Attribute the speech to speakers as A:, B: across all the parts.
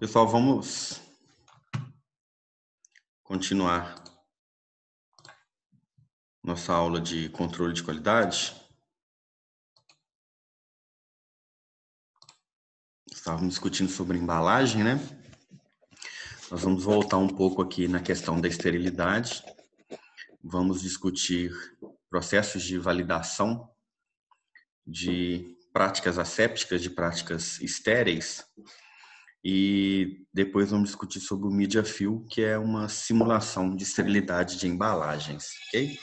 A: Pessoal, vamos continuar nossa aula de controle de qualidade. Estávamos discutindo sobre embalagem, né? Nós vamos voltar um pouco aqui na questão da esterilidade. Vamos discutir processos de validação de práticas assépticas, de práticas estéreis e depois vamos discutir sobre o Media Fill, que é uma simulação de esterilidade de embalagens, ok?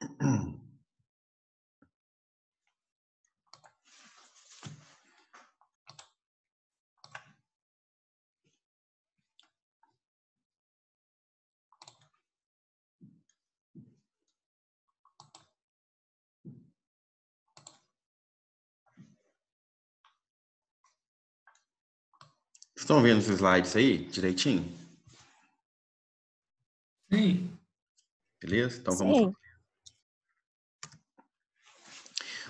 A: Estão vendo os slides aí direitinho? Sim. Beleza? Então vamos Sim.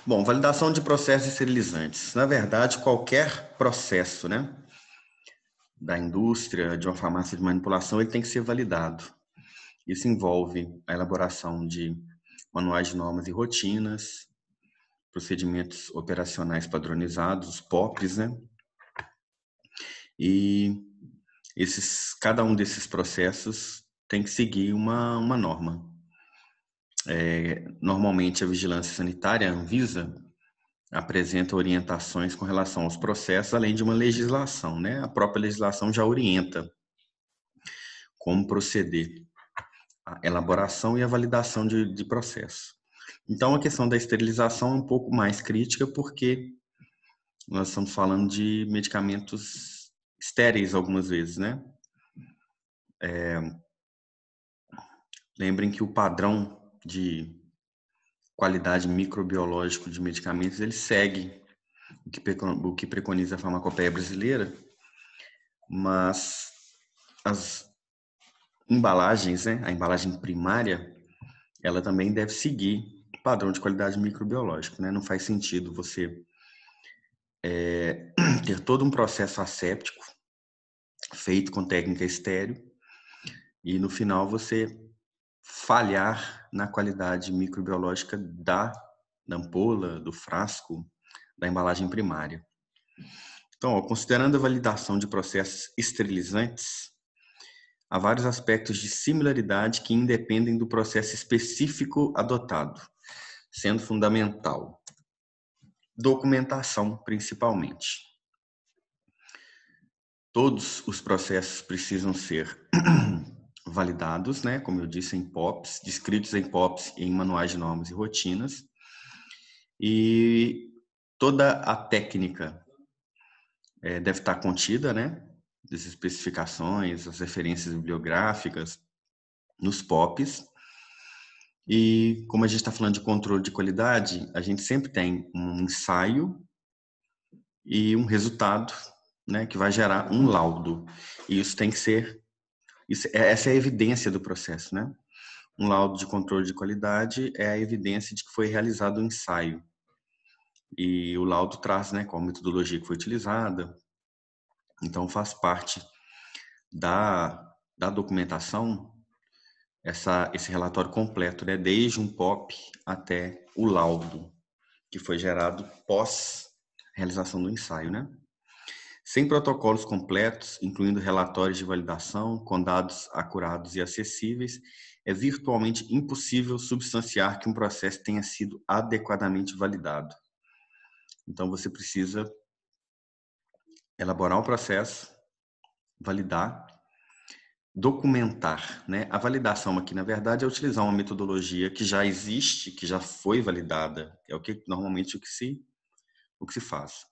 A: Bom, validação de processos esterilizantes. Na verdade, qualquer processo né, da indústria, de uma farmácia de manipulação, ele tem que ser validado. Isso envolve a elaboração de manuais de normas e rotinas, procedimentos operacionais padronizados, os POPs, né, e esses, cada um desses processos tem que seguir uma, uma norma. É, normalmente, a vigilância sanitária, a Anvisa, apresenta orientações com relação aos processos, além de uma legislação, né? A própria legislação já orienta como proceder a elaboração e a validação de, de processo. Então, a questão da esterilização é um pouco mais crítica, porque nós estamos falando de medicamentos estéreis algumas vezes, né? É, lembrem que o padrão de qualidade microbiológico de medicamentos ele segue o que, o que preconiza a farmacopeia brasileira, mas as embalagens, né? A embalagem primária, ela também deve seguir o padrão de qualidade microbiológico, né? Não faz sentido você é, ter todo um processo asséptico feito com técnica estéreo e no final você falhar na qualidade microbiológica da, da ampola, do frasco, da embalagem primária. Então, ó, considerando a validação de processos esterilizantes, há vários aspectos de similaridade que independem do processo específico adotado, sendo fundamental documentação principalmente. Todos os processos precisam ser validados, né, como eu disse, em POPs, descritos em POPs em manuais de normas e rotinas. E toda a técnica é, deve estar contida, né, das especificações, as referências bibliográficas, nos POPs. E como a gente está falando de controle de qualidade, a gente sempre tem um ensaio e um resultado, né, que vai gerar um laudo. E isso tem que ser, isso, é, essa é a evidência do processo, né? Um laudo de controle de qualidade é a evidência de que foi realizado um ensaio. E o laudo traz, né, qual metodologia que foi utilizada. Então faz parte da, da documentação essa, esse relatório completo, né? desde um POP até o laudo, que foi gerado pós realização do ensaio. Né? Sem protocolos completos, incluindo relatórios de validação, com dados acurados e acessíveis, é virtualmente impossível substanciar que um processo tenha sido adequadamente validado. Então, você precisa elaborar o um processo, validar documentar, né? A validação aqui, na verdade, é utilizar uma metodologia que já existe, que já foi validada. É o que normalmente o que se o que se faz.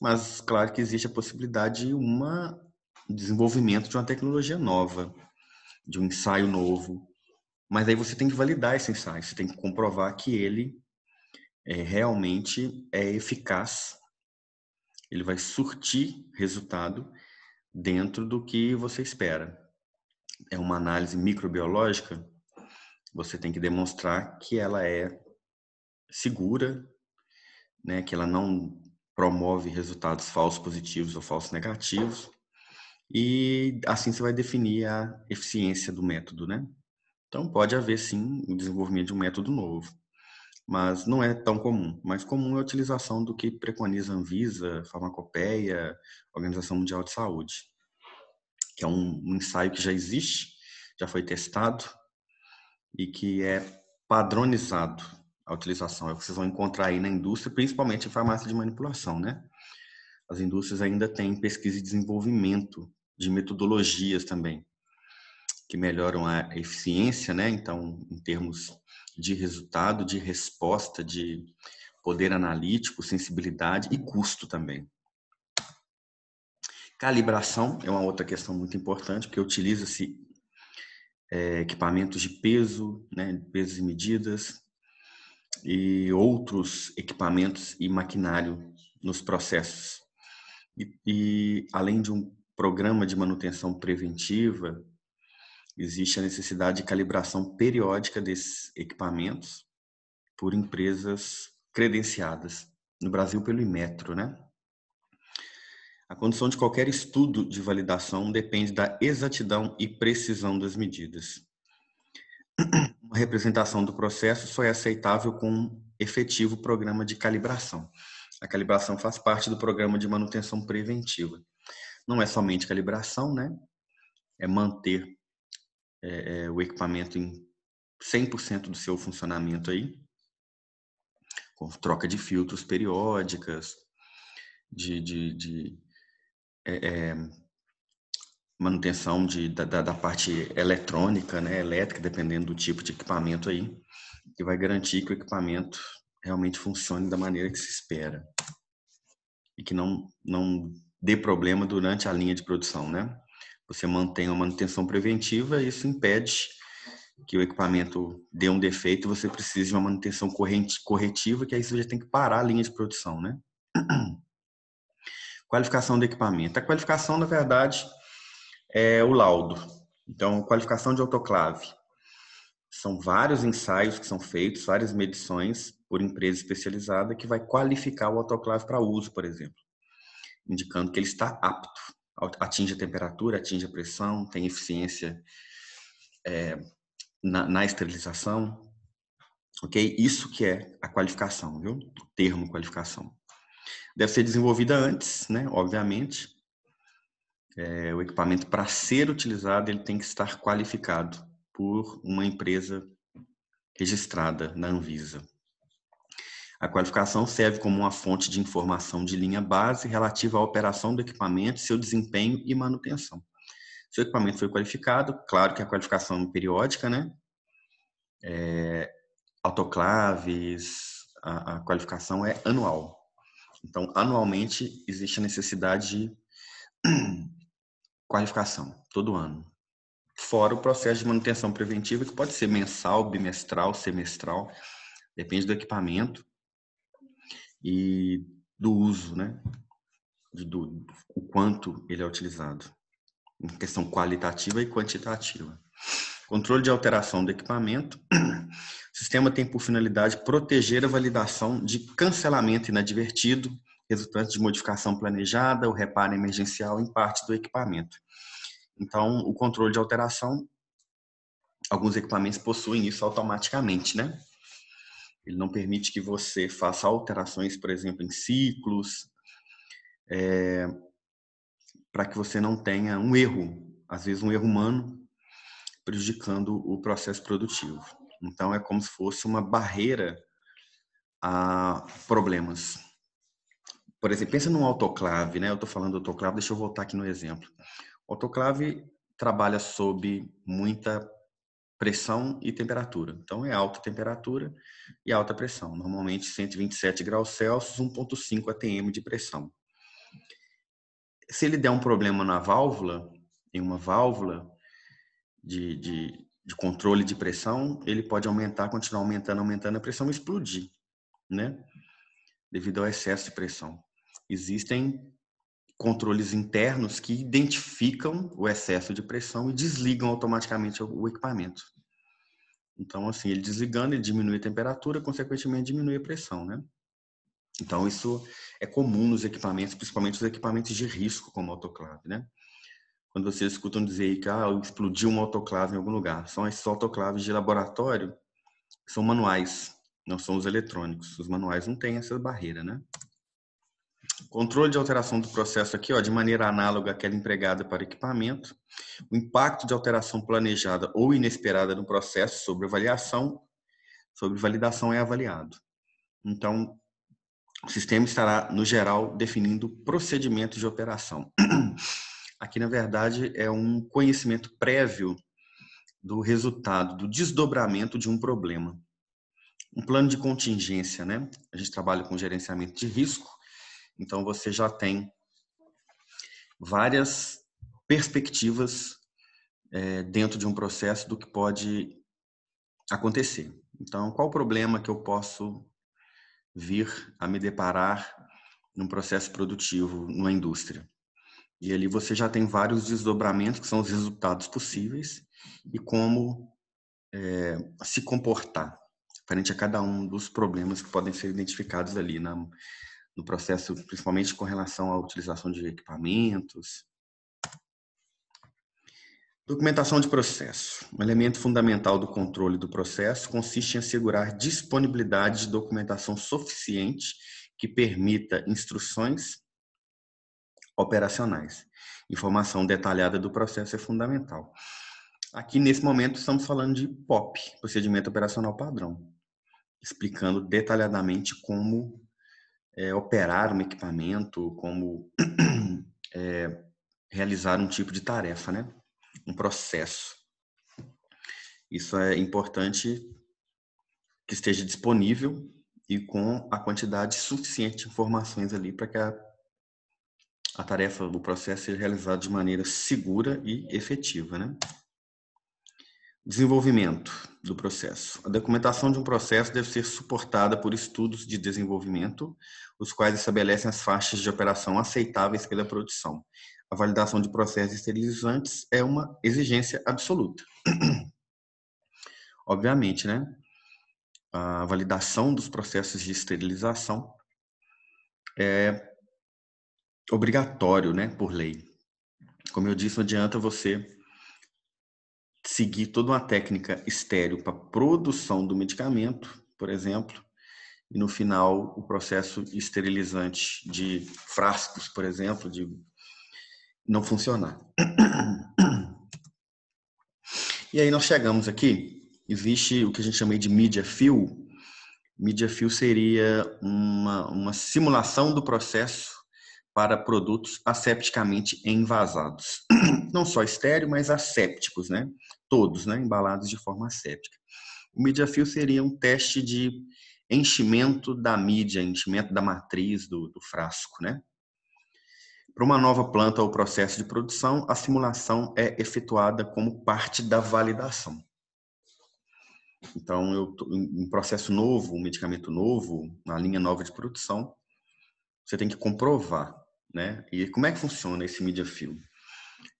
A: Mas claro que existe a possibilidade de um desenvolvimento de uma tecnologia nova, de um ensaio novo. Mas aí você tem que validar esse ensaio, você tem que comprovar que ele é, realmente é eficaz, ele vai surtir resultado dentro do que você espera é uma análise microbiológica, você tem que demonstrar que ela é segura, né, que ela não promove resultados falsos positivos ou falsos negativos, e assim você vai definir a eficiência do método, né? Então pode haver sim o desenvolvimento de um método novo, mas não é tão comum. Mais comum é a utilização do que preconiza a Anvisa, Farmacopeia, Organização Mundial de Saúde que é um ensaio que já existe, já foi testado e que é padronizado a utilização. É o que vocês vão encontrar aí na indústria, principalmente em farmácia de manipulação, né? As indústrias ainda têm pesquisa e desenvolvimento de metodologias também que melhoram a eficiência, né? Então, em termos de resultado, de resposta, de poder analítico, sensibilidade e custo também. Calibração é uma outra questão muito importante, porque utiliza-se é, equipamentos de peso, né, pesos e medidas, e outros equipamentos e maquinário nos processos. E, e, além de um programa de manutenção preventiva, existe a necessidade de calibração periódica desses equipamentos por empresas credenciadas, no Brasil pelo Imetro, né? A condição de qualquer estudo de validação depende da exatidão e precisão das medidas. Uma representação do processo só é aceitável com um efetivo programa de calibração. A calibração faz parte do programa de manutenção preventiva. Não é somente calibração, né? É manter é, é o equipamento em 100% do seu funcionamento aí, com troca de filtros periódicas, de, de, de, é, é, manutenção de, da, da, parte eletrônica, né, elétrica, dependendo do tipo de equipamento aí, que vai garantir que o equipamento realmente funcione da maneira que se espera e que não, não dê problema durante a linha de produção, né? Você mantém uma manutenção preventiva e isso impede que o equipamento dê um defeito e você precise de uma manutenção corrente, corretiva, que aí você já tem que parar a linha de produção, né? Qualificação do equipamento. A qualificação, na verdade, é o laudo. Então, qualificação de autoclave. São vários ensaios que são feitos, várias medições por empresa especializada que vai qualificar o autoclave para uso, por exemplo, indicando que ele está apto, atinge a temperatura, atinge a pressão, tem eficiência é, na, na, esterilização, ok? Isso que é a qualificação, viu? O termo qualificação deve ser desenvolvida antes, né? Obviamente. É, o equipamento para ser utilizado ele tem que estar qualificado por uma empresa registrada na Anvisa. A qualificação serve como uma fonte de informação de linha base relativa à operação do equipamento, seu desempenho e manutenção. Se o equipamento foi qualificado, claro que a qualificação é periódica, né? É, autoclaves, a, a qualificação é anual. Então, anualmente, existe a necessidade de qualificação, todo ano. Fora o processo de manutenção preventiva, que pode ser mensal, bimestral, semestral, depende do equipamento e do uso, né? Do, o quanto ele é utilizado. Em questão qualitativa e quantitativa. Controle de alteração do equipamento. O sistema tem por finalidade proteger a validação de cancelamento inadvertido, resultante de modificação planejada ou reparo emergencial em parte do equipamento. Então, o controle de alteração, alguns equipamentos possuem isso automaticamente, né? Ele não permite que você faça alterações, por exemplo, em ciclos, é, para que você não tenha um erro, às vezes um erro humano, prejudicando o processo produtivo. Então, é como se fosse uma barreira a problemas. Por exemplo, pensa num autoclave, né? Eu estou falando do autoclave, deixa eu voltar aqui no exemplo. O autoclave trabalha sob muita pressão e temperatura. Então, é alta temperatura e alta pressão. Normalmente, 127 graus Celsius, 1.5 atm de pressão. Se ele der um problema na válvula, em uma válvula, de, de, de controle de pressão, ele pode aumentar, continuar aumentando, aumentando a pressão e explodir, né? Devido ao excesso de pressão. Existem controles internos que identificam o excesso de pressão e desligam automaticamente o equipamento. Então, assim, ele desligando, ele diminui a temperatura, consequentemente diminui a pressão, né? Então, isso é comum nos equipamentos, principalmente os equipamentos de risco, como autoclave, né? quando vocês escutam dizer que ah, explodiu uma autoclave em algum lugar. São as autoclaves de laboratório, que são manuais, não são os eletrônicos. Os manuais não têm essa barreira, né? Controle de alteração do processo aqui, ó, de maneira análoga àquela empregada para equipamento. O impacto de alteração planejada ou inesperada no processo sobre avaliação, sobre validação é avaliado. Então, o sistema estará, no geral, definindo procedimentos de operação. Aqui, na verdade, é um conhecimento prévio do resultado, do desdobramento de um problema. Um plano de contingência, né? A gente trabalha com gerenciamento de risco, então você já tem várias perspectivas é, dentro de um processo do que pode acontecer. Então, qual o problema que eu posso vir a me deparar num processo produtivo, numa indústria? E ali você já tem vários desdobramentos, que são os resultados possíveis, e como é, se comportar frente a cada um dos problemas que podem ser identificados ali na, no processo, principalmente com relação à utilização de equipamentos. Documentação de processo. Um elemento fundamental do controle do processo consiste em assegurar disponibilidade de documentação suficiente que permita instruções operacionais. Informação detalhada do processo é fundamental. Aqui, nesse momento, estamos falando de POP, Procedimento Operacional Padrão, explicando detalhadamente como é, operar um equipamento, como é, realizar um tipo de tarefa, né? um processo. Isso é importante que esteja disponível e com a quantidade suficiente de informações ali para que a a tarefa, do processo seja é realizado de maneira segura e efetiva. Né? Desenvolvimento do processo. A documentação de um processo deve ser suportada por estudos de desenvolvimento, os quais estabelecem as faixas de operação aceitáveis pela produção. A validação de processos esterilizantes é uma exigência absoluta. Obviamente, né? A validação dos processos de esterilização é obrigatório, né, por lei. Como eu disse, não adianta você seguir toda uma técnica estéreo para produção do medicamento, por exemplo, e no final o processo esterilizante de frascos, por exemplo, de não funcionar. E aí nós chegamos aqui, existe o que a gente chama de mídia fill. Mídia fill seria uma, uma simulação do processo para produtos asepticamente envasados. Não só estéreo, mas assépticos, né? Todos, né? Embalados de forma asséptica. O mediafil seria um teste de enchimento da mídia, enchimento da matriz do, do frasco, né? Para uma nova planta ou processo de produção, a simulação é efetuada como parte da validação. Então, eu, um processo novo, um medicamento novo, uma linha nova de produção, você tem que comprovar né? E como é que funciona esse media film?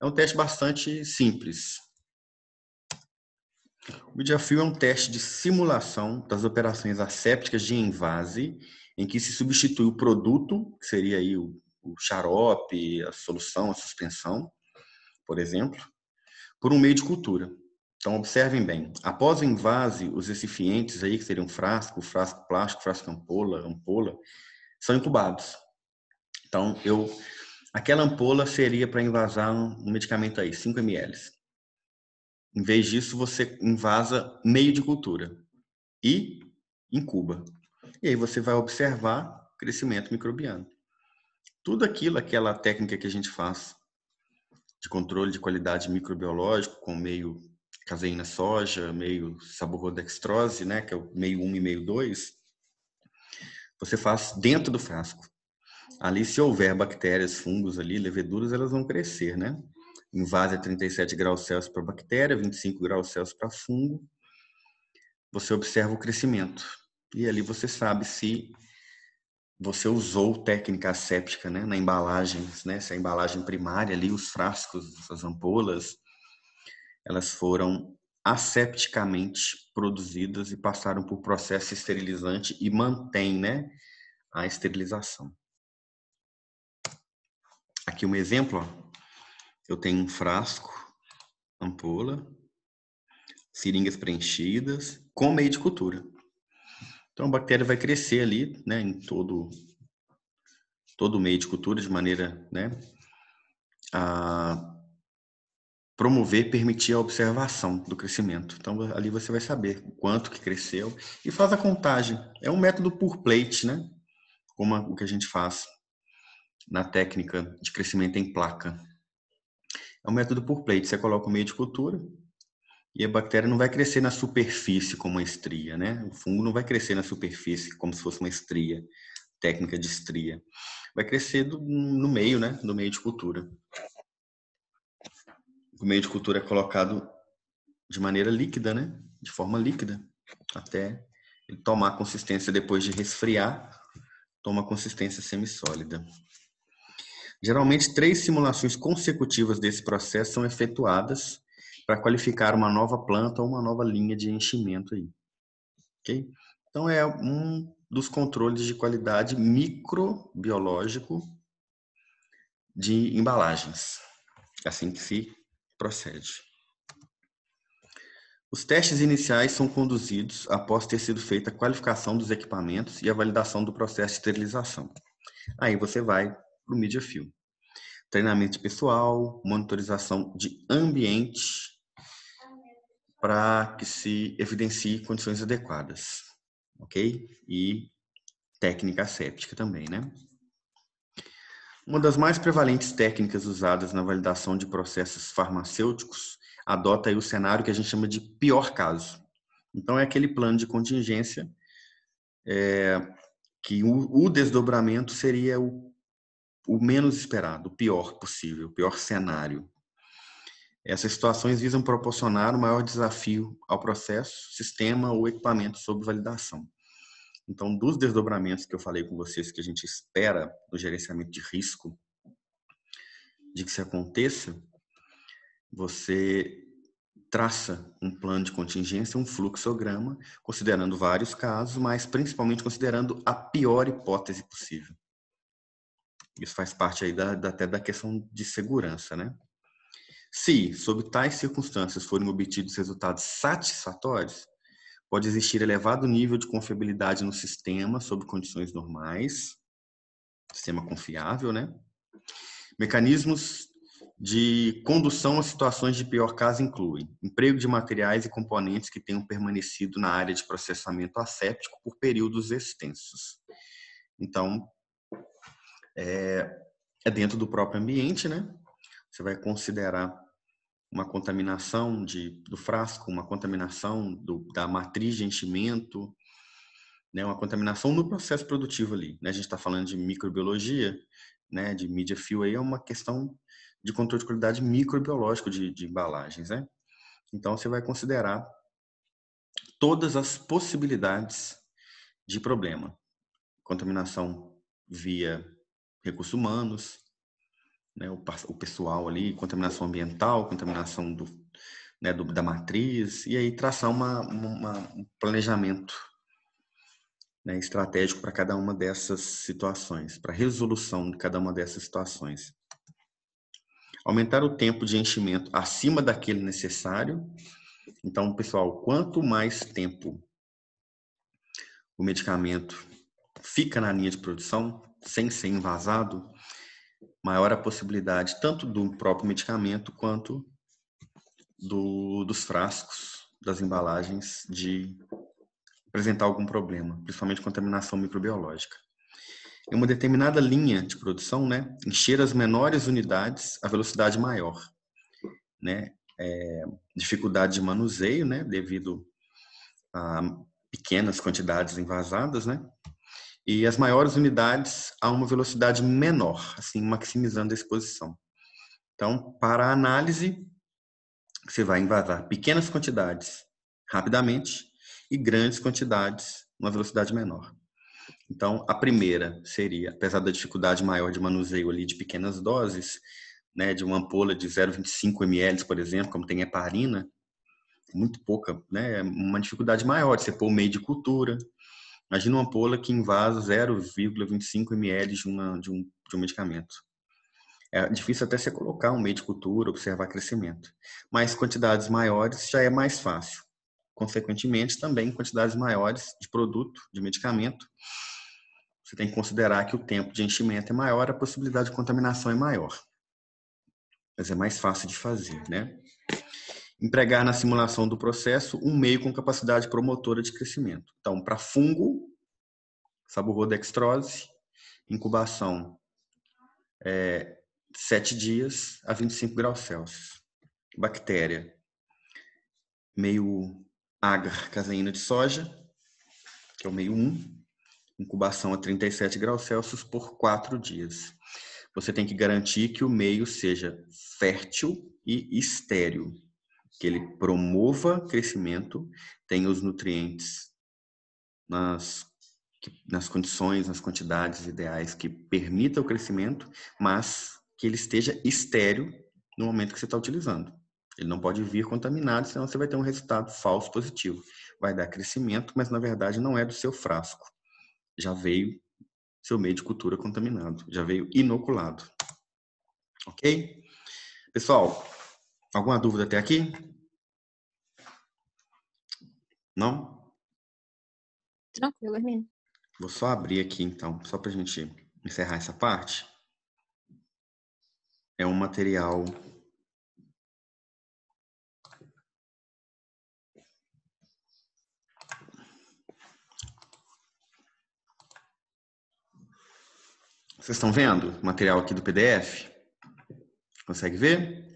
A: É um teste bastante simples. O media film é um teste de simulação das operações assépticas de envase, em que se substitui o produto, que seria aí o, o xarope, a solução, a suspensão, por exemplo, por um meio de cultura. Então, observem bem. Após o invase, os recipientes aí, que seriam frasco, frasco plástico, frasco ampola, ampola, são incubados. Então, eu aquela ampola seria para invasar um, medicamento aí, 5 ml. Em vez disso, você invasa meio de cultura e incuba. E aí você vai observar crescimento microbiano. Tudo aquilo, aquela técnica que a gente faz de controle de qualidade microbiológico com meio caseína soja, meio saborodextrose, né, que é o meio 1 e meio 2, você faz dentro do frasco ali se houver bactérias, fungos ali, leveduras, elas vão crescer, né? Em vaso a 37 graus Celsius para bactéria, 25 graus Celsius para fungo. Você observa o crescimento. E ali você sabe se você usou técnica séptica né, na embalagem, né, se a embalagem primária ali, os frascos, as ampolas, elas foram asepticamente produzidas e passaram por processo esterilizante e mantém né, a esterilização. Aqui um exemplo, ó. eu tenho um frasco, ampola, seringas preenchidas com meio de cultura. Então a bactéria vai crescer ali, né, em todo todo o meio de cultura de maneira, né, a promover, permitir a observação do crescimento. Então ali você vai saber o quanto que cresceu e faz a contagem. É um método por plate, né? Como o que a gente faz na técnica de crescimento em placa. É um método por plate, você coloca o meio de cultura e a bactéria não vai crescer na superfície como uma estria, né? O fungo não vai crescer na superfície como se fosse uma estria, técnica de estria. Vai crescer do, no meio, né? No meio de cultura. O meio de cultura é colocado de maneira líquida, né? De forma líquida, até ele tomar consistência depois de resfriar, toma consistência semissólida. Geralmente, três simulações consecutivas desse processo são efetuadas para qualificar uma nova planta ou uma nova linha de enchimento aí. Então, é um dos controles de qualidade microbiológico de embalagens. É assim que se procede. Os testes iniciais são conduzidos após ter sido feita a qualificação dos equipamentos e a validação do processo de esterilização. Aí você vai para o Media Film. Treinamento pessoal, monitorização de ambiente para que se evidencie condições adequadas, ok? E técnica séptica também, né? Uma das mais prevalentes técnicas usadas na validação de processos farmacêuticos adota o cenário que a gente chama de pior caso. Então, é aquele plano de contingência é, que o, o desdobramento seria o o menos esperado, o pior possível, o pior cenário. Essas situações visam proporcionar o maior desafio ao processo, sistema ou equipamento sob validação. Então, dos desdobramentos que eu falei com vocês que a gente espera no gerenciamento de risco de que se aconteça, você traça um plano de contingência, um fluxograma, considerando vários casos, mas principalmente considerando a pior hipótese possível. Isso faz parte aí da, da, até da questão de segurança, né? Se, sob tais circunstâncias, forem obtidos resultados satisfatórios, pode existir elevado nível de confiabilidade no sistema sob condições normais, sistema confiável, né? Mecanismos de condução a situações de pior caso incluem emprego de materiais e componentes que tenham permanecido na área de processamento asséptico por períodos extensos. Então, é, é dentro do próprio ambiente, né? Você vai considerar uma contaminação de, do frasco, uma contaminação do, da matriz de enchimento, né, uma contaminação no processo produtivo ali. Né? A gente está falando de microbiologia, né, de mídia fio aí é uma questão de controle de qualidade microbiológico de, de embalagens. Né? Então você vai considerar todas as possibilidades de problema. Contaminação via recursos humanos, né, o, o, pessoal ali, contaminação ambiental, contaminação do, né, do, da matriz, e aí traçar uma, uma, um planejamento né, estratégico para cada uma dessas situações, para resolução de cada uma dessas situações. Aumentar o tempo de enchimento acima daquele necessário. Então, pessoal, quanto mais tempo o medicamento fica na linha de produção, sem ser invasado, maior a possibilidade tanto do próprio medicamento quanto do, dos frascos, das embalagens, de apresentar algum problema, principalmente contaminação microbiológica. Em uma determinada linha de produção, né, encher as menores unidades a velocidade maior. Né, é, dificuldade de manuseio, né, devido a pequenas quantidades invasadas, né, e as maiores unidades a uma velocidade menor, assim maximizando a exposição. Então, para a análise, você vai invasar pequenas quantidades rapidamente e grandes quantidades numa velocidade menor. Então, a primeira seria, apesar da dificuldade maior de manuseio ali de pequenas doses, né, de uma ampola de 0,25 ml, por exemplo, como tem heparina, muito pouca, né, é uma dificuldade maior de você pôr o meio de cultura, Imagina uma ampola que invasa 0,25 ml de, uma, de, um, de um medicamento. É difícil até você colocar um meio de cultura, observar crescimento. Mas quantidades maiores já é mais fácil. Consequentemente, também quantidades maiores de produto, de medicamento, você tem que considerar que o tempo de enchimento é maior, a possibilidade de contaminação é maior. Mas é mais fácil de fazer, né? empregar na simulação do processo um meio com capacidade promotora de crescimento. Então, para fungo, saburrodextrose, incubação é, 7 dias a 25 graus Celsius. Bactéria, meio agar, caseína de soja, que é o meio 1, incubação a 37 graus Celsius por 4 dias. Você tem que garantir que o meio seja fértil e estéreo que ele promova crescimento, tenha os nutrientes nas, nas condições, nas quantidades ideais que permita o crescimento, mas que ele esteja estéreo no momento que você está utilizando. Ele não pode vir contaminado, senão você vai ter um resultado falso positivo. Vai dar crescimento, mas na verdade não é do seu frasco. Já veio seu meio de cultura contaminado, já veio inoculado. Ok? Pessoal, Alguma dúvida até aqui? Não? Tranquilo, Hermínio. Vou só abrir aqui, então, só para a gente encerrar essa parte. É um material Vocês estão vendo o material aqui do PDF? Consegue ver?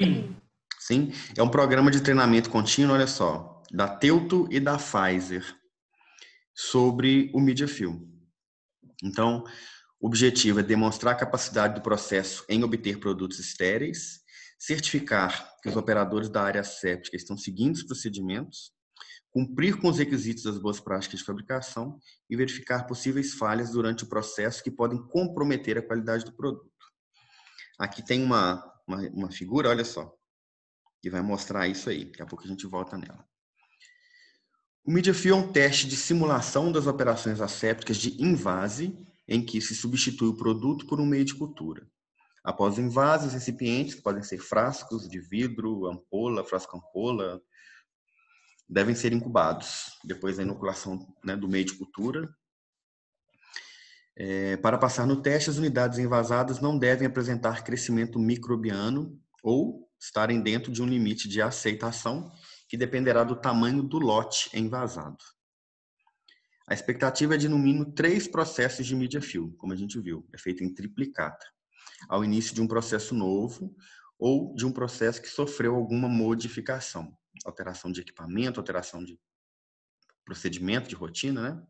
A: Sim. Sim, é um programa de treinamento contínuo, olha só, da Teuto e da Pfizer sobre o Media Film. Então, o objetivo é demonstrar a capacidade do processo em obter produtos estéreis, certificar que os operadores da área séptica estão seguindo os procedimentos, cumprir com os requisitos das boas práticas de fabricação e verificar possíveis falhas durante o processo que podem comprometer a qualidade do produto. Aqui tem uma uma, uma figura, olha só, que vai mostrar isso aí. Daqui a pouco a gente volta nela. O MediaFi é um teste de simulação das operações assépticas de invase, em que se substitui o produto por um meio de cultura. Após o invase, os recipientes, que podem ser frascos de vidro, ampola, frasco-ampola, devem ser incubados. Depois da inoculação né, do meio de cultura, é, para passar no teste, as unidades envasadas não devem apresentar crescimento microbiano ou estarem dentro de um limite de aceitação que dependerá do tamanho do lote envasado. A expectativa é de no mínimo três processos de mídia fio, como a gente viu, é feito em triplicata, ao início de um processo novo ou de um processo que sofreu alguma modificação, alteração de equipamento, alteração de procedimento, de rotina, né?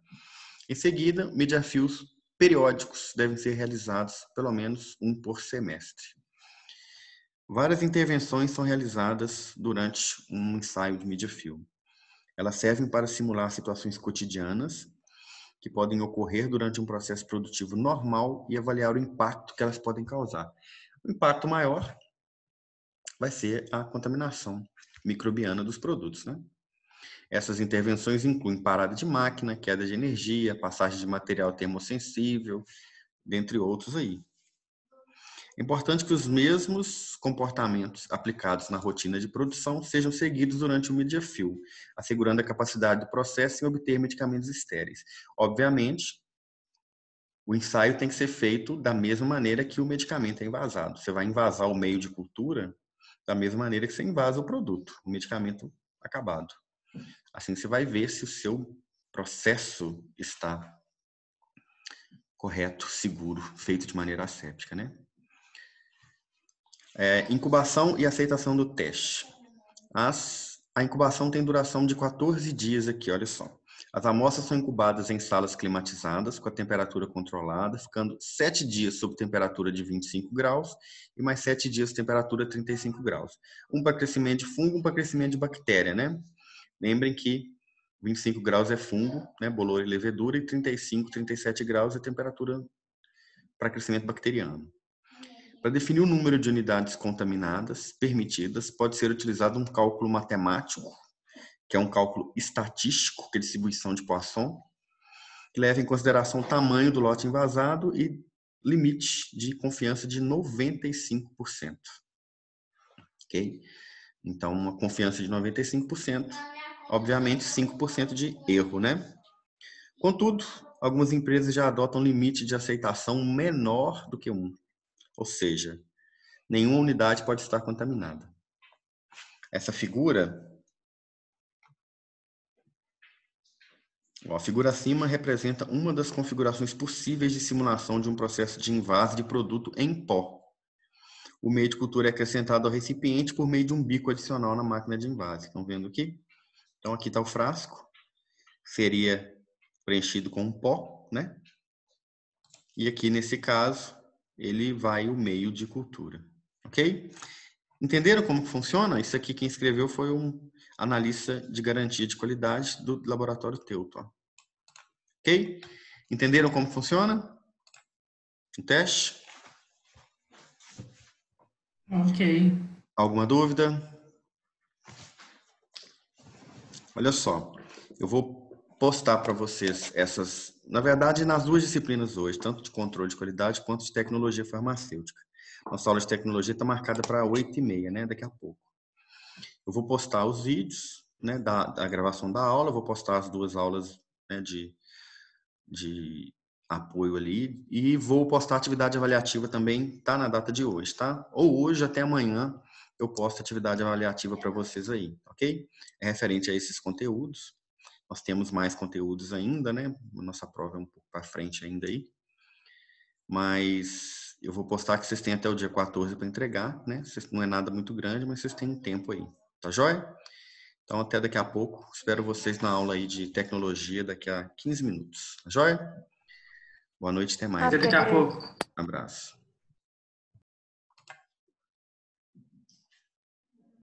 A: Em seguida, mídia fios periódicos devem ser realizados, pelo menos um por semestre. Várias intervenções são realizadas durante um ensaio de mídia film. Elas servem para simular situações cotidianas que podem ocorrer durante um processo produtivo normal e avaliar o impacto que elas podem causar. O impacto maior vai ser a contaminação microbiana dos produtos, né? Essas intervenções incluem parada de máquina, queda de energia, passagem de material termossensível, dentre outros aí. É importante que os mesmos comportamentos aplicados na rotina de produção sejam seguidos durante o media fill, assegurando a capacidade do processo em obter medicamentos estéreis. Obviamente, o ensaio tem que ser feito da mesma maneira que o medicamento é envasado. Você vai envasar o meio de cultura da mesma maneira que você envasa o produto, o medicamento acabado. Assim você vai ver se o seu processo está correto, seguro, feito de maneira asséptica, né? É, incubação e aceitação do teste. As, a incubação tem duração de 14 dias aqui, olha só. As amostras são incubadas em salas climatizadas, com a temperatura controlada, ficando 7 dias sob temperatura de 25 graus e mais 7 dias temperatura 35 graus. Um para crescimento de fungo, um para crescimento de bactéria, né? Lembrem que 25 graus é fungo, né, bolor e levedura, e 35, 37 graus é temperatura para crescimento bacteriano. Para definir o número de unidades contaminadas permitidas, pode ser utilizado um cálculo matemático, que é um cálculo estatístico, que é distribuição de Poisson, que leva em consideração o tamanho do lote invasado e limite de confiança de 95%. Ok? Então, uma confiança de 95% obviamente 5% de erro, né? Contudo, algumas empresas já adotam um limite de aceitação menor do que 1, ou seja, nenhuma unidade pode estar contaminada. Essa figura, ó, a figura acima representa uma das configurações possíveis de simulação de um processo de invase de produto em pó. O meio de cultura é acrescentado ao recipiente por meio de um bico adicional na máquina de invase. Estão vendo aqui? Então aqui está o frasco, seria preenchido com um pó, né? E aqui nesse caso, ele vai o meio de cultura, ok? Entenderam como funciona? Isso aqui quem escreveu foi um analista de garantia de qualidade do laboratório Teuton. Ok? Entenderam como funciona? O teste? Ok. Alguma dúvida? Olha só, eu vou postar para vocês essas, na verdade, nas duas disciplinas hoje, tanto de controle de qualidade quanto de tecnologia farmacêutica. Nossa aula de tecnologia está marcada para 8h30, né? Daqui a pouco. Eu vou postar os vídeos né, da, da gravação da aula, vou postar as duas aulas né, de, de apoio ali e vou postar a atividade avaliativa também, tá? Na data de hoje, tá? Ou hoje até amanhã eu posto atividade avaliativa para vocês aí, ok? É referente a esses conteúdos. Nós temos mais conteúdos ainda, né? Nossa prova é um pouco para frente ainda aí. Mas eu vou postar que vocês têm até o dia 14 para entregar, né? Não é nada muito grande, mas vocês têm tempo aí. Tá joia? Então, até daqui a pouco. Espero vocês na aula aí de tecnologia daqui a 15 minutos. Tá joia? Boa noite, até mais. Até daqui a pouco. Um abraço.